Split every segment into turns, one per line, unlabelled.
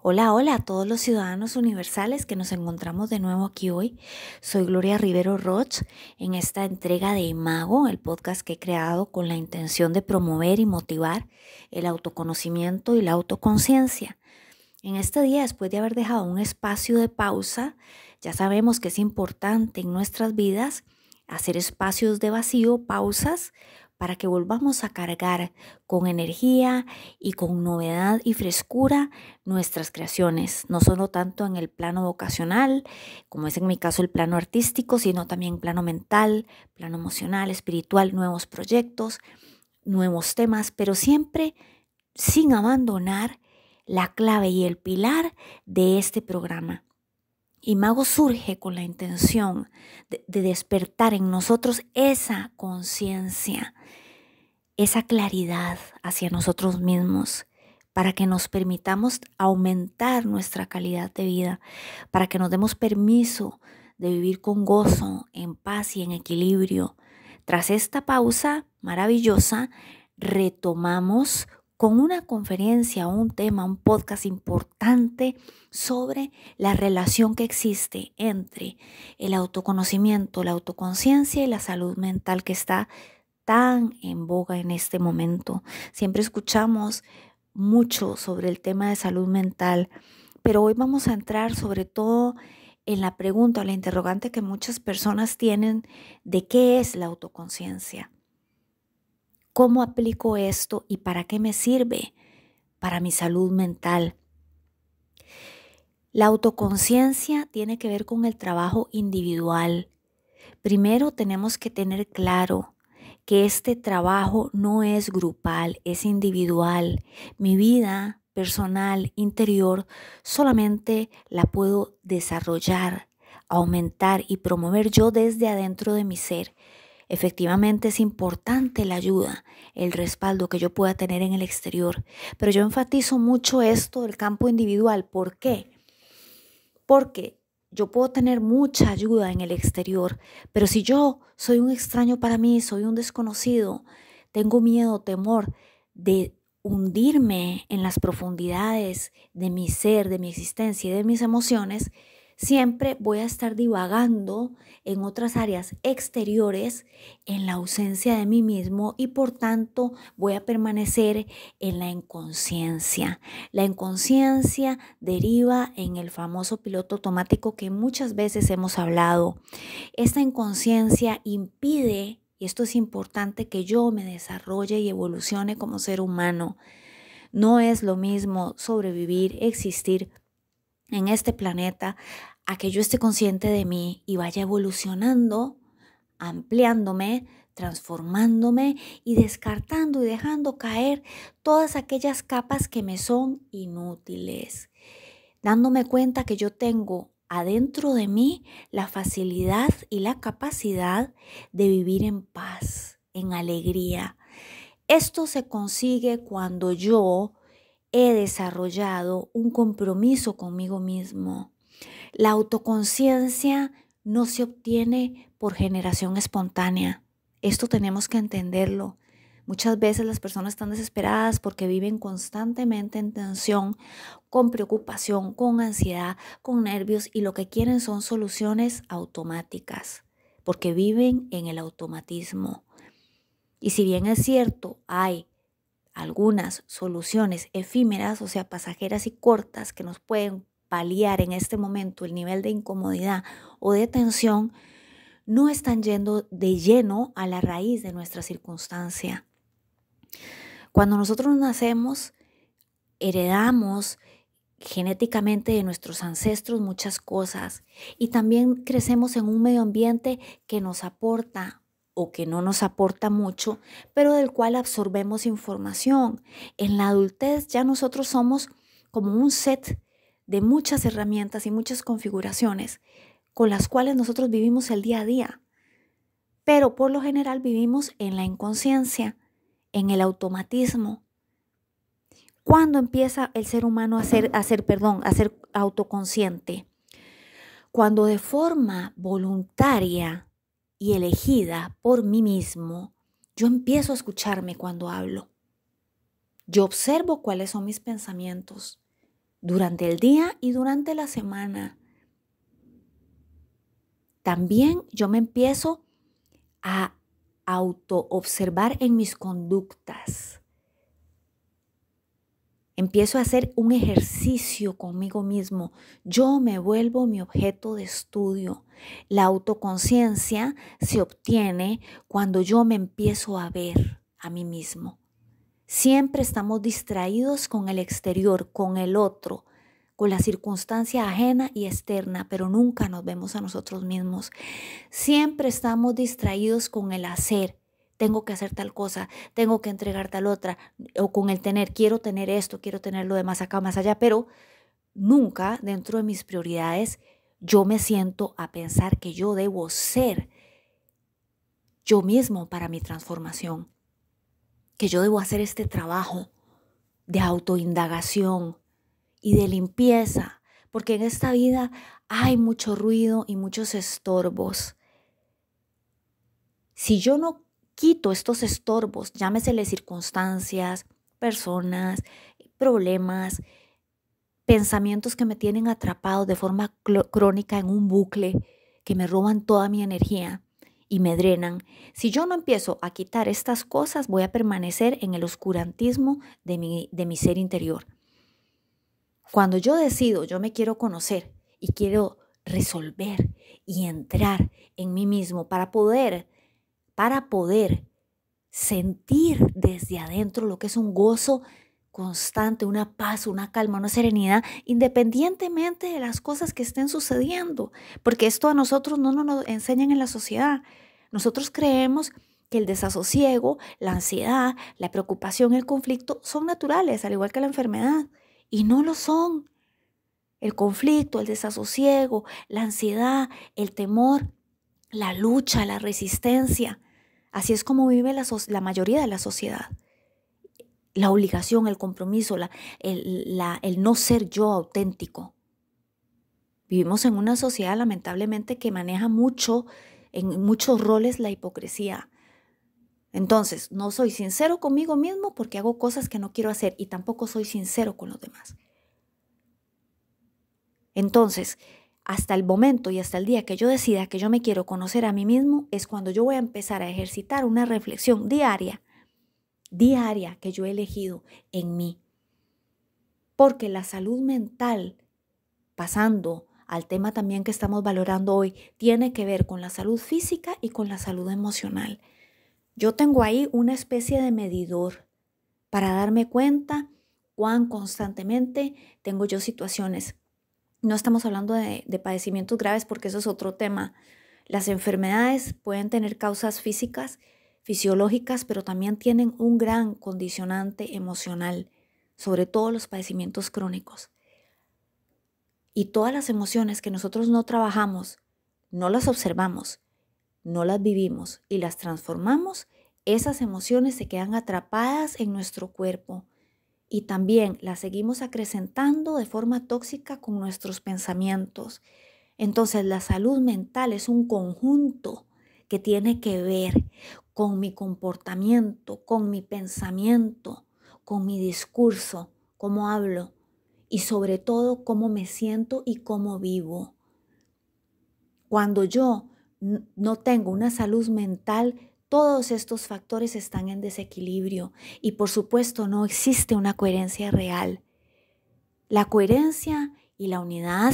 Hola, hola a todos los ciudadanos universales que nos encontramos de nuevo aquí hoy. Soy Gloria Rivero Roch en esta entrega de Imago, el podcast que he creado con la intención de promover y motivar el autoconocimiento y la autoconciencia. En este día, después de haber dejado un espacio de pausa, ya sabemos que es importante en nuestras vidas hacer espacios de vacío, pausas, para que volvamos a cargar con energía y con novedad y frescura nuestras creaciones, no solo tanto en el plano vocacional, como es en mi caso el plano artístico, sino también plano mental, plano emocional, espiritual, nuevos proyectos, nuevos temas, pero siempre sin abandonar la clave y el pilar de este programa, y Mago surge con la intención de despertar en nosotros esa conciencia, esa claridad hacia nosotros mismos, para que nos permitamos aumentar nuestra calidad de vida, para que nos demos permiso de vivir con gozo, en paz y en equilibrio. Tras esta pausa maravillosa, retomamos con una conferencia, un tema, un podcast importante sobre la relación que existe entre el autoconocimiento, la autoconciencia y la salud mental que está tan en boga en este momento. Siempre escuchamos mucho sobre el tema de salud mental, pero hoy vamos a entrar sobre todo en la pregunta o la interrogante que muchas personas tienen de qué es la autoconciencia ¿Cómo aplico esto y para qué me sirve? Para mi salud mental. La autoconciencia tiene que ver con el trabajo individual. Primero tenemos que tener claro que este trabajo no es grupal, es individual. Mi vida personal, interior, solamente la puedo desarrollar, aumentar y promover yo desde adentro de mi ser Efectivamente es importante la ayuda, el respaldo que yo pueda tener en el exterior, pero yo enfatizo mucho esto del campo individual. ¿Por qué? Porque yo puedo tener mucha ayuda en el exterior, pero si yo soy un extraño para mí, soy un desconocido, tengo miedo, temor de hundirme en las profundidades de mi ser, de mi existencia y de mis emociones, siempre voy a estar divagando en otras áreas exteriores en la ausencia de mí mismo y por tanto voy a permanecer en la inconsciencia. La inconsciencia deriva en el famoso piloto automático que muchas veces hemos hablado. Esta inconsciencia impide, y esto es importante, que yo me desarrolle y evolucione como ser humano. No es lo mismo sobrevivir, existir en este planeta a que yo esté consciente de mí y vaya evolucionando, ampliándome, transformándome y descartando y dejando caer todas aquellas capas que me son inútiles, dándome cuenta que yo tengo adentro de mí la facilidad y la capacidad de vivir en paz, en alegría. Esto se consigue cuando yo he desarrollado un compromiso conmigo mismo la autoconciencia no se obtiene por generación espontánea. Esto tenemos que entenderlo. Muchas veces las personas están desesperadas porque viven constantemente en tensión, con preocupación, con ansiedad, con nervios y lo que quieren son soluciones automáticas, porque viven en el automatismo. Y si bien es cierto, hay algunas soluciones efímeras, o sea, pasajeras y cortas que nos pueden paliar en este momento el nivel de incomodidad o de tensión, no están yendo de lleno a la raíz de nuestra circunstancia. Cuando nosotros nacemos, heredamos genéticamente de nuestros ancestros muchas cosas y también crecemos en un medio ambiente que nos aporta o que no nos aporta mucho, pero del cual absorbemos información. En la adultez ya nosotros somos como un set de muchas herramientas y muchas configuraciones con las cuales nosotros vivimos el día a día. Pero por lo general vivimos en la inconsciencia, en el automatismo. ¿Cuándo empieza el ser humano a ser, perdón, a ser autoconsciente? Cuando de forma voluntaria y elegida por mí mismo, yo empiezo a escucharme cuando hablo. Yo observo cuáles son mis pensamientos durante el día y durante la semana. También yo me empiezo a autoobservar en mis conductas. Empiezo a hacer un ejercicio conmigo mismo. Yo me vuelvo mi objeto de estudio. La autoconciencia se obtiene cuando yo me empiezo a ver a mí mismo Siempre estamos distraídos con el exterior, con el otro, con la circunstancia ajena y externa, pero nunca nos vemos a nosotros mismos. Siempre estamos distraídos con el hacer. Tengo que hacer tal cosa, tengo que entregar tal otra, o con el tener, quiero tener esto, quiero tener lo demás acá, más allá, pero nunca dentro de mis prioridades yo me siento a pensar que yo debo ser yo mismo para mi transformación que yo debo hacer este trabajo de autoindagación y de limpieza, porque en esta vida hay mucho ruido y muchos estorbos. Si yo no quito estos estorbos, llámesele circunstancias, personas, problemas, pensamientos que me tienen atrapado de forma crónica en un bucle, que me roban toda mi energía, y me drenan. Si yo no empiezo a quitar estas cosas, voy a permanecer en el oscurantismo de mi, ser interior. Cuando yo decido, yo me quiero conocer y quiero resolver y entrar en mí mismo para poder, para poder sentir desde adentro lo que es un gozo constante, una paz, una calma, una serenidad, independientemente de las cosas que estén sucediendo, porque esto a nosotros no nos enseñan en la sociedad. Nosotros creemos que el desasosiego, la ansiedad, la preocupación, el conflicto son naturales, al igual que la enfermedad, y no lo son. El conflicto, el desasosiego, la ansiedad, el temor, la lucha, la resistencia. Así es como vive la, la mayoría de la sociedad la obligación, el compromiso, la, el, el no ser yo auténtico. Vivimos en una sociedad lamentablemente que maneja mucho, en muchos roles, la hipocresía. Entonces, no soy sincero conmigo mismo porque hago cosas que no quiero hacer y tampoco soy sincero con los demás. Entonces, hasta el momento y hasta el día que yo decida que yo me quiero conocer a mí mismo, es cuando yo voy a empezar a ejercitar una reflexión diaria diaria que yo he elegido en mí. Porque la salud mental, pasando al tema también que estamos valorando hoy, tiene que ver con la salud física y con la salud emocional. Yo tengo ahí una especie de medidor para darme cuenta cuán constantemente tengo yo situaciones. No estamos hablando de, padecimientos graves porque eso es otro tema. Las enfermedades pueden tener causas físicas, fisiológicas, pero también tienen un gran condicionante emocional, sobre todo los padecimientos crónicos. Y todas las emociones que nosotros no trabajamos, no las observamos, no las vivimos y las transformamos, esas emociones se quedan atrapadas en nuestro cuerpo y también las seguimos acrecentando de forma tóxica con nuestros pensamientos. Entonces la salud mental es un conjunto que tiene que ver con mi comportamiento, con mi pensamiento, con mi discurso, cómo hablo y sobre todo cómo me siento y cómo vivo. Cuando yo no tengo una salud mental, todos estos factores están en desequilibrio y por supuesto no existe una coherencia real. La coherencia y la unidad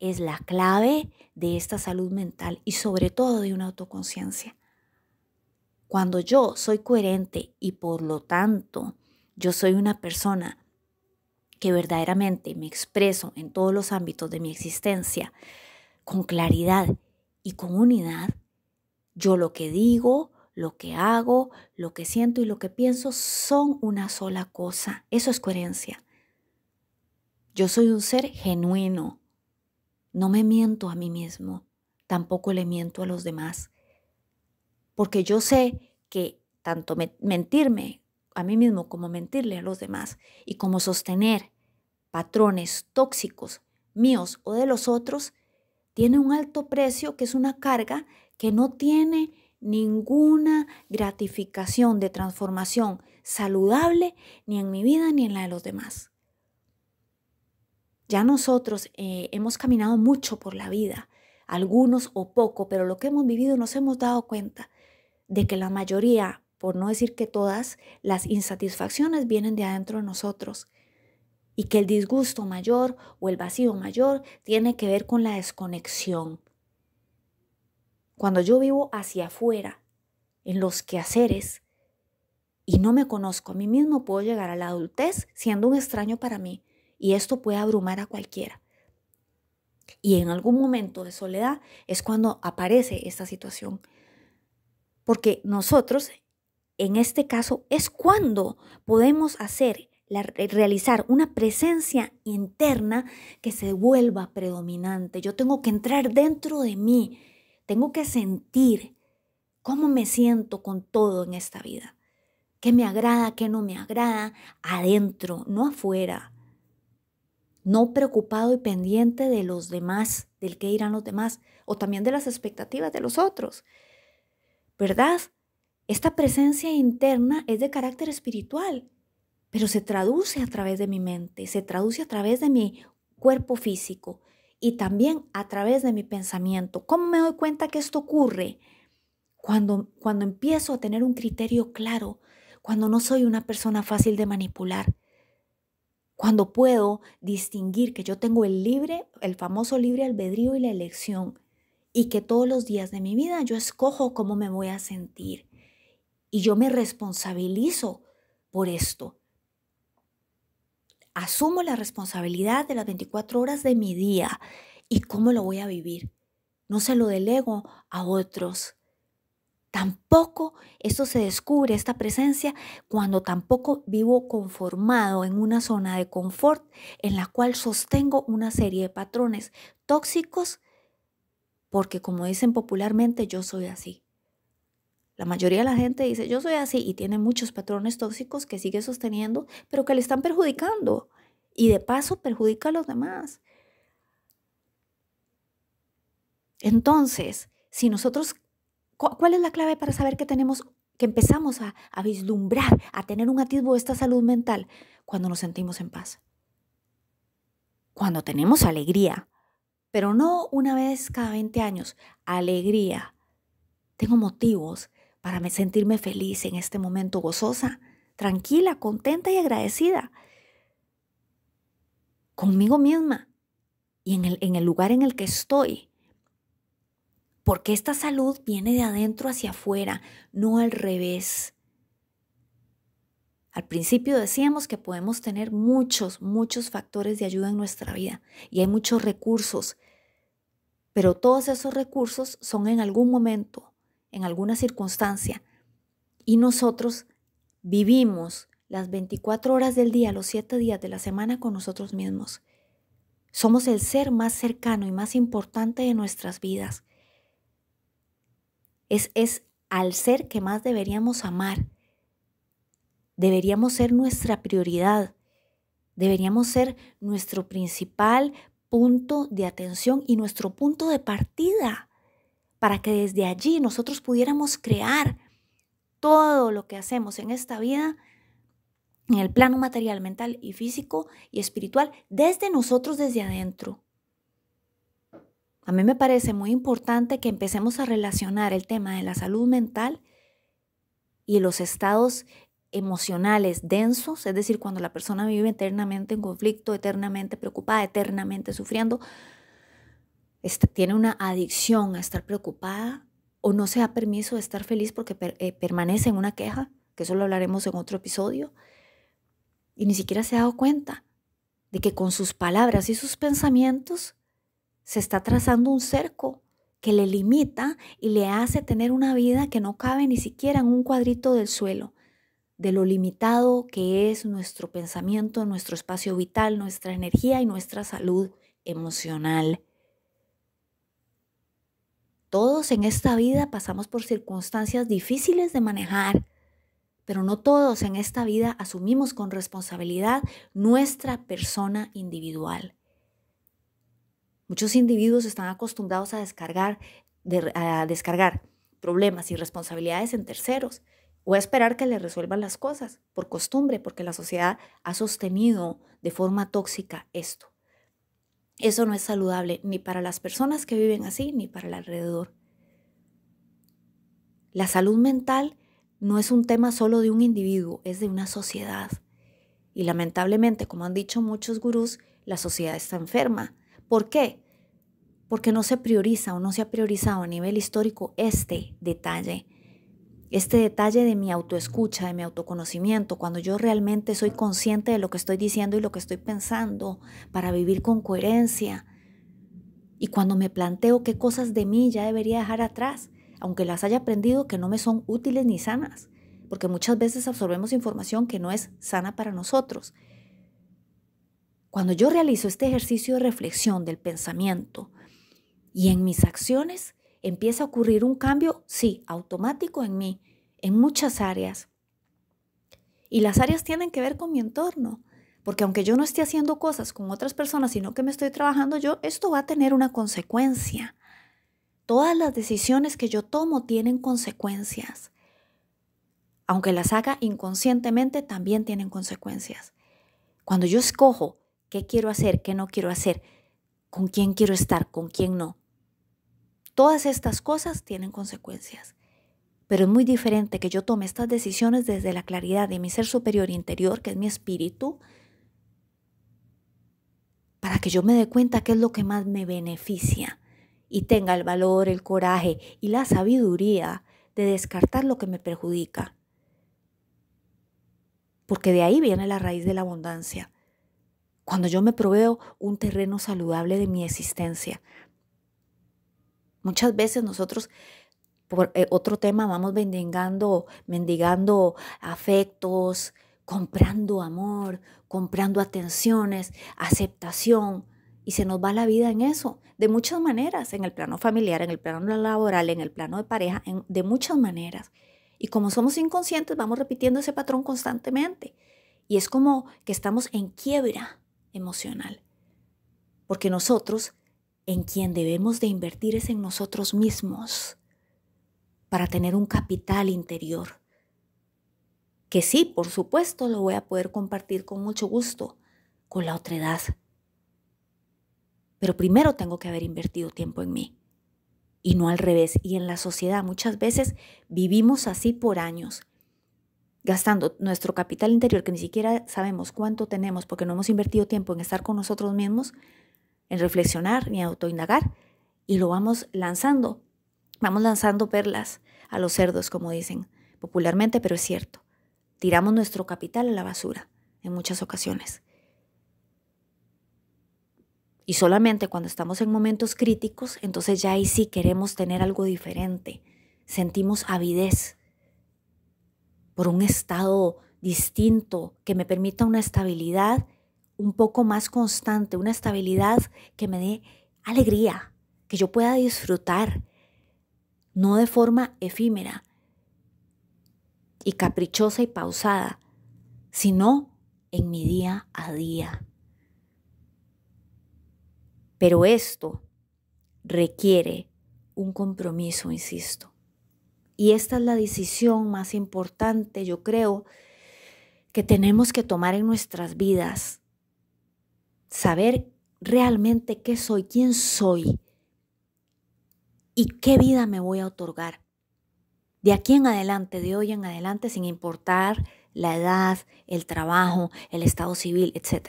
es la clave de esta salud mental y sobre todo de una autoconciencia. Cuando yo soy coherente y por lo tanto yo soy una persona que verdaderamente me expreso en todos los ámbitos de mi existencia con claridad y con unidad, yo lo que digo, lo que hago, lo que siento y lo que pienso son una sola cosa. Eso es coherencia. Yo soy un ser genuino. No me miento a mí mismo, tampoco le miento a los demás porque yo sé que tanto mentirme a mí mismo como mentirle a los demás y como sostener patrones tóxicos míos o de los otros, tiene un alto precio que es una carga que no tiene ninguna gratificación de transformación saludable ni en mi vida ni en la de los demás. Ya nosotros eh, hemos caminado mucho por la vida, algunos o poco, pero lo que hemos vivido nos hemos dado cuenta de que la mayoría, por no decir que todas, las insatisfacciones vienen de adentro de nosotros y que el disgusto mayor o el vacío mayor tiene que ver con la desconexión. Cuando yo vivo hacia afuera, en los quehaceres, y no me conozco a mí mismo, puedo llegar a la adultez siendo un extraño para mí, y esto puede abrumar a cualquiera. Y en algún momento de soledad es cuando aparece esta situación. Porque nosotros, en este caso, es cuando podemos hacer, eh, realizar una presencia interna que se vuelva predominante. Yo tengo que entrar dentro de mí, tengo que sentir cómo me siento con todo en esta vida. ¿Qué me agrada, qué no me agrada? Adentro, no afuera. No preocupado y pendiente de los demás, del que irán los demás, o también de las expectativas de los otros. ¿verdad? Esta presencia interna es de carácter espiritual, pero se traduce a través de mi mente, se traduce a través de mi cuerpo físico y también a través de mi pensamiento. ¿Cómo me doy cuenta que esto ocurre? Cuando, cuando empiezo a tener un criterio claro, cuando no soy una persona fácil de manipular, cuando puedo distinguir que yo tengo el libre, el famoso libre albedrío y la elección, y que todos los días de mi vida yo escojo cómo me voy a sentir y yo me responsabilizo por esto. Asumo la responsabilidad de las 24 horas de mi día y cómo lo voy a vivir. No se lo delego a otros. Tampoco esto se descubre, esta presencia, cuando tampoco vivo conformado en una zona de confort en la cual sostengo una serie de patrones tóxicos porque como dicen popularmente, yo soy así. La mayoría de la gente dice, yo soy así y tiene muchos patrones tóxicos que sigue sosteniendo, pero que le están perjudicando y de paso perjudica a los demás. Entonces, si nosotros, ¿cuál es la clave para saber que tenemos, que empezamos a, vislumbrar, a tener un atisbo de esta salud mental? Cuando nos sentimos en paz. Cuando tenemos alegría, pero no una vez cada 20 años. Alegría. Tengo motivos para sentirme feliz en este momento, gozosa, tranquila, contenta y agradecida conmigo misma y en el, lugar en el que estoy. Porque esta salud viene de adentro hacia afuera, no al revés. Al principio decíamos que podemos tener muchos, muchos factores de ayuda en nuestra vida y hay muchos recursos pero todos esos recursos son en algún momento, en alguna circunstancia, y nosotros vivimos las 24 horas del día, los 7 días de la semana con nosotros mismos. Somos el ser más cercano y más importante de nuestras vidas. Es, es al ser que más deberíamos amar. Deberíamos ser nuestra prioridad. Deberíamos ser nuestro principal punto de atención y nuestro punto de partida para que desde allí nosotros pudiéramos crear todo lo que hacemos en esta vida, en el plano material, mental y físico y espiritual, desde nosotros, desde adentro. A mí me parece muy importante que empecemos a relacionar el tema de la salud mental y los estados emocionales densos, es decir, cuando la persona vive eternamente en conflicto, eternamente preocupada, eternamente sufriendo, este, tiene una adicción a estar preocupada o no se da permiso de estar feliz porque eh, permanece en una queja, que eso lo hablaremos en otro episodio, y ni siquiera se ha dado cuenta de que con sus palabras y sus pensamientos se está trazando un cerco que le limita y le hace tener una vida que no cabe ni siquiera en un cuadrito del suelo de lo limitado que es nuestro pensamiento, nuestro espacio vital, nuestra energía y nuestra salud emocional. Todos en esta vida pasamos por circunstancias difíciles de manejar, pero no todos en esta vida asumimos con responsabilidad nuestra persona individual. Muchos individuos están acostumbrados a descargar, a descargar problemas y responsabilidades en terceros, o esperar que le resuelvan las cosas por costumbre, porque la sociedad ha sostenido de forma tóxica esto. Eso no es saludable ni para las personas que viven así, ni para el alrededor. La salud mental no es un tema solo de un individuo, es de una sociedad. Y lamentablemente, como han dicho muchos gurús, la sociedad está enferma. ¿Por qué? Porque no se prioriza o no se ha priorizado a nivel histórico este detalle este detalle de mi autoescucha, de mi autoconocimiento, cuando yo realmente soy consciente de lo que estoy diciendo y lo que estoy pensando para vivir con coherencia. Y cuando me planteo qué cosas de mí ya debería dejar atrás, aunque las haya aprendido que no me son útiles ni sanas, porque muchas veces absorbemos información que no es sana para nosotros. Cuando yo realizo este ejercicio de reflexión del pensamiento y en mis acciones, Empieza a ocurrir un cambio, sí, automático en mí, en muchas áreas. Y las áreas tienen que ver con mi entorno, porque aunque yo no esté haciendo cosas con otras personas, sino que me estoy trabajando yo, esto va a tener una consecuencia. Todas las decisiones que yo tomo tienen consecuencias. Aunque las haga inconscientemente, también tienen consecuencias. Cuando yo escojo qué quiero hacer, qué no quiero hacer, con quién quiero estar, con quién no, Todas estas cosas tienen consecuencias. Pero es muy diferente que yo tome estas decisiones desde la claridad de mi ser superior interior, que es mi espíritu, para que yo me dé cuenta qué es lo que más me beneficia y tenga el valor, el coraje y la sabiduría de descartar lo que me perjudica. Porque de ahí viene la raíz de la abundancia. Cuando yo me proveo un terreno saludable de mi existencia, Muchas veces nosotros por eh, otro tema vamos mendigando, mendigando afectos, comprando amor, comprando atenciones, aceptación y se nos va la vida en eso, de muchas maneras, en el plano familiar, en el plano laboral, en el plano de pareja, de muchas maneras. Y como somos inconscientes, vamos repitiendo ese patrón constantemente. Y es como que estamos en quiebra emocional, porque nosotros en quien debemos de invertir es en nosotros mismos para tener un capital interior. Que sí, por supuesto, lo voy a poder compartir con mucho gusto con la otra edad. Pero primero tengo que haber invertido tiempo en mí y no al revés. Y en la sociedad muchas veces vivimos así por años, gastando nuestro capital interior que ni siquiera sabemos cuánto tenemos porque no hemos invertido tiempo en estar con nosotros mismos en reflexionar ni autoindagar y lo vamos lanzando. Vamos lanzando perlas a los cerdos, como dicen popularmente, pero es cierto. Tiramos nuestro capital a la basura en muchas ocasiones. Y solamente cuando estamos en momentos críticos, entonces ya ahí sí queremos tener algo diferente. Sentimos avidez por un estado distinto que me permita una estabilidad un poco más constante, una estabilidad que me dé alegría, que yo pueda disfrutar, no de forma efímera y caprichosa y pausada, sino en mi día a día. Pero esto requiere un compromiso, insisto. Y esta es la decisión más importante, yo creo, que tenemos que tomar en nuestras vidas saber realmente qué soy, quién soy y qué vida me voy a otorgar. De aquí en adelante, de hoy en adelante, sin importar la edad, el trabajo, el estado civil, etc.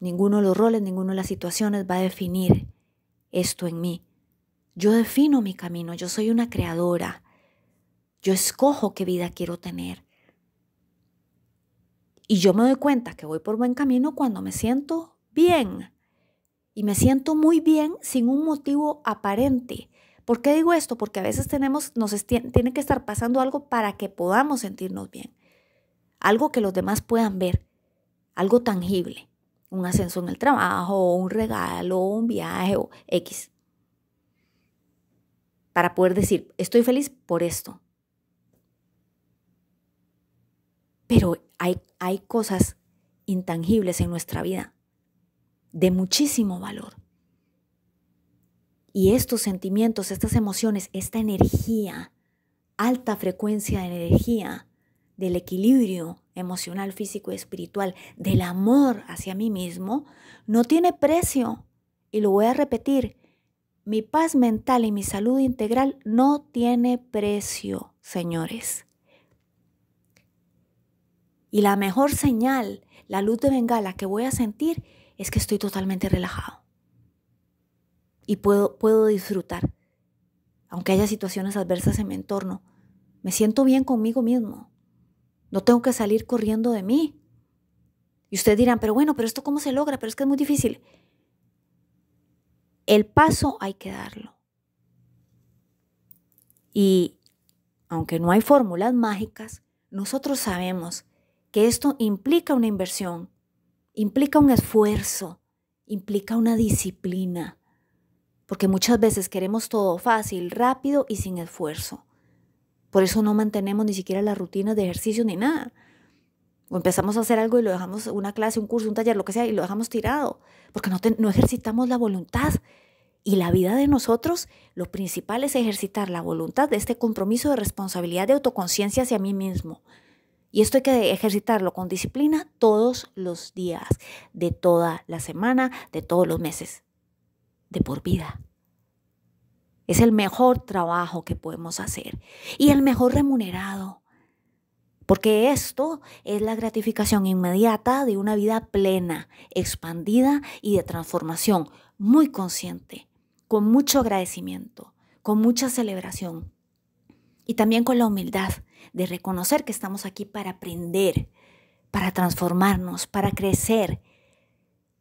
Ninguno de los roles, ninguna de las situaciones va a definir esto en mí. Yo defino mi camino, yo soy una creadora. Yo escojo qué vida quiero tener. Y yo me doy cuenta que voy por buen camino cuando me siento bien. Y me siento muy bien sin un motivo aparente. ¿Por qué digo esto? Porque a veces tenemos, nos tiene que estar pasando algo para que podamos sentirnos bien. Algo que los demás puedan ver. Algo tangible. Un ascenso en el trabajo, un regalo, un viaje o X. Para poder decir, estoy feliz por esto. Pero hay, hay cosas intangibles en nuestra vida de muchísimo valor. Y estos sentimientos, estas emociones, esta energía, alta frecuencia de energía, del equilibrio emocional, físico y espiritual, del amor hacia mí mismo, no tiene precio. Y lo voy a repetir, mi paz mental y mi salud integral no tiene precio, señores. Y la mejor señal, la luz de bengala que voy a sentir es que estoy totalmente relajado. Y puedo, puedo disfrutar, aunque haya situaciones adversas en mi entorno. Me siento bien conmigo mismo. No tengo que salir corriendo de mí. Y ustedes dirán, pero bueno, pero esto cómo se logra, pero es que es muy difícil. El paso hay que darlo. Y aunque no hay fórmulas mágicas, nosotros sabemos que esto implica una inversión, implica un esfuerzo, implica una disciplina, porque muchas veces queremos todo fácil, rápido y sin esfuerzo. Por eso no mantenemos ni siquiera la rutina de ejercicio ni nada. O empezamos a hacer algo y lo dejamos, una clase, un curso, un taller, lo que sea, y lo dejamos tirado, porque no, ejercitamos la voluntad. Y la vida de nosotros, lo principal es ejercitar la voluntad de este compromiso de responsabilidad de autoconciencia hacia mí mismo. Y esto hay que ejercitarlo con disciplina todos los días, de toda la semana, de todos los meses, de por vida. Es el mejor trabajo que podemos hacer y el mejor remunerado. Porque esto es la gratificación inmediata de una vida plena, expandida y de transformación, muy consciente, con mucho agradecimiento, con mucha celebración y también con la humildad de reconocer que estamos aquí para aprender, para transformarnos, para crecer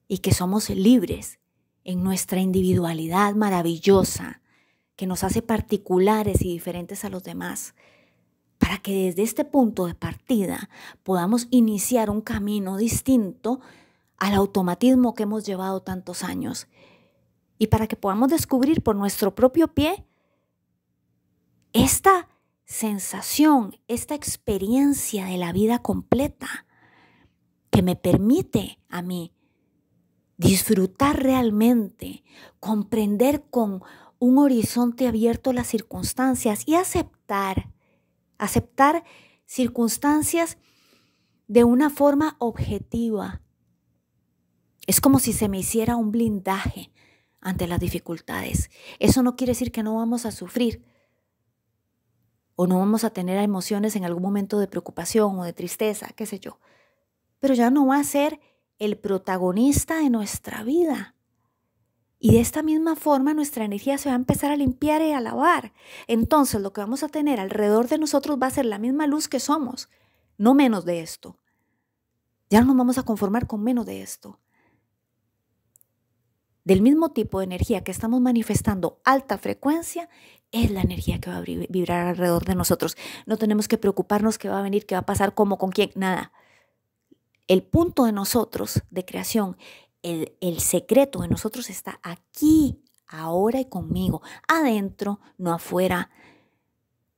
y que somos libres en nuestra individualidad maravillosa que nos hace particulares y diferentes a los demás, para que desde este punto de partida podamos iniciar un camino distinto al automatismo que hemos llevado tantos años y para que podamos descubrir por nuestro propio pie esta sensación, esta experiencia de la vida completa que me permite a mí disfrutar realmente, comprender con un horizonte abierto las circunstancias y aceptar, aceptar circunstancias de una forma objetiva. Es como si se me hiciera un blindaje ante las dificultades. Eso no quiere decir que no vamos a sufrir, o no vamos a tener emociones en algún momento de preocupación o de tristeza, qué sé yo. Pero ya no va a ser el protagonista de nuestra vida. Y de esta misma forma nuestra energía se va a empezar a limpiar y a lavar. Entonces lo que vamos a tener alrededor de nosotros va a ser la misma luz que somos, no menos de esto. Ya no nos vamos a conformar con menos de esto. Del mismo tipo de energía que estamos manifestando alta frecuencia, es la energía que va a vibrar alrededor de nosotros. No tenemos que preocuparnos qué va a venir, qué va a pasar, cómo, con quién, nada. El punto de nosotros de creación, el, el secreto de nosotros está aquí, ahora y conmigo, adentro, no afuera.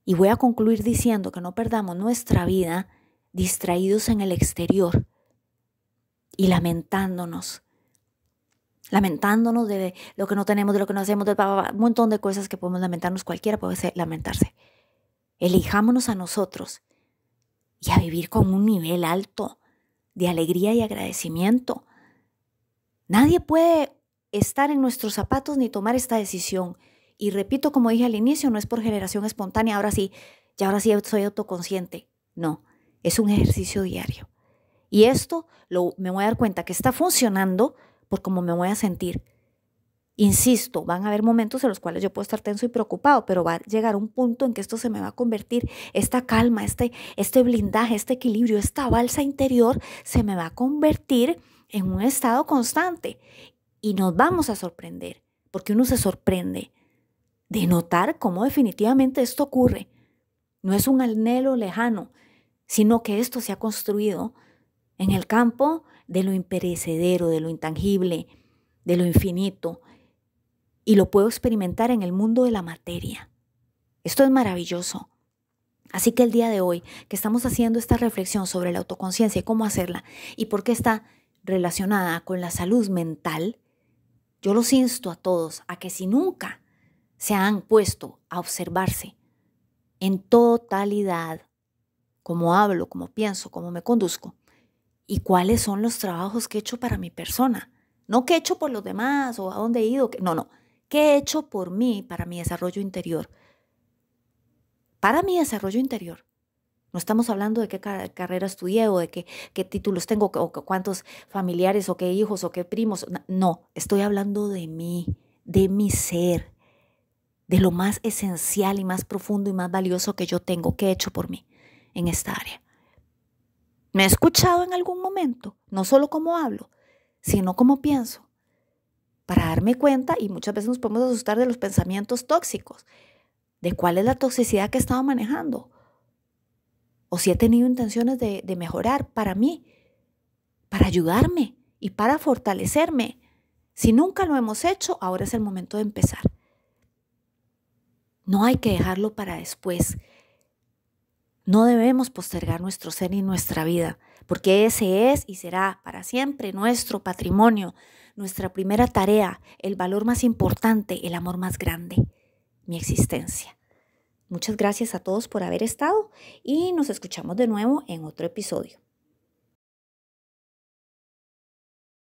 Y voy a concluir diciendo que no perdamos nuestra vida distraídos en el exterior y lamentándonos lamentándonos de lo que no tenemos, de lo que no hacemos, de un montón de cosas que podemos lamentarnos, cualquiera puede lamentarse. Elijámonos a nosotros y a vivir con un nivel alto de alegría y agradecimiento. Nadie puede estar en nuestros zapatos ni tomar esta decisión. Y repito, como dije al inicio, no es por generación espontánea, ahora sí, ya ahora sí soy autoconsciente. No, es un ejercicio diario. Y esto lo, me voy a dar cuenta que está funcionando por cómo me voy a sentir. Insisto, van a haber momentos en los cuales yo puedo estar tenso y preocupado, pero va a llegar un punto en que esto se me va a convertir, esta calma, este, este, blindaje, este equilibrio, esta balsa interior, se me va a convertir en un estado constante. Y nos vamos a sorprender, porque uno se sorprende de notar cómo definitivamente esto ocurre. No es un anhelo lejano, sino que esto se ha construido en el campo de lo imperecedero, de lo intangible, de lo infinito, y lo puedo experimentar en el mundo de la materia. Esto es maravilloso. Así que el día de hoy que estamos haciendo esta reflexión sobre la autoconciencia y cómo hacerla y por qué está relacionada con la salud mental, yo los insto a todos a que si nunca se han puesto a observarse en totalidad, cómo hablo, cómo pienso, cómo me conduzco, y cuáles son los trabajos que he hecho para mi persona. No que he hecho por los demás o a dónde he ido. No, no. ¿Qué he hecho por mí para mi desarrollo interior? Para mi desarrollo interior. No estamos hablando de qué carrera estudié o de qué, títulos tengo o cuántos familiares o qué hijos o qué primos. No, estoy hablando de mí, de mi ser, de lo más esencial y más profundo y más valioso que yo tengo, que he hecho por mí en esta área. Me he escuchado en algún momento, no solo cómo hablo, sino cómo pienso, para darme cuenta, y muchas veces nos podemos asustar de los pensamientos tóxicos, de cuál es la toxicidad que he estado manejando, o si he tenido intenciones de, de mejorar para mí, para ayudarme y para fortalecerme. Si nunca lo hemos hecho, ahora es el momento de empezar. No hay que dejarlo para después. No debemos postergar nuestro ser y nuestra vida, porque ese es y será para siempre nuestro patrimonio, nuestra primera tarea, el valor más importante, el amor más grande, mi existencia. Muchas gracias a todos por haber estado y nos escuchamos de nuevo en otro episodio.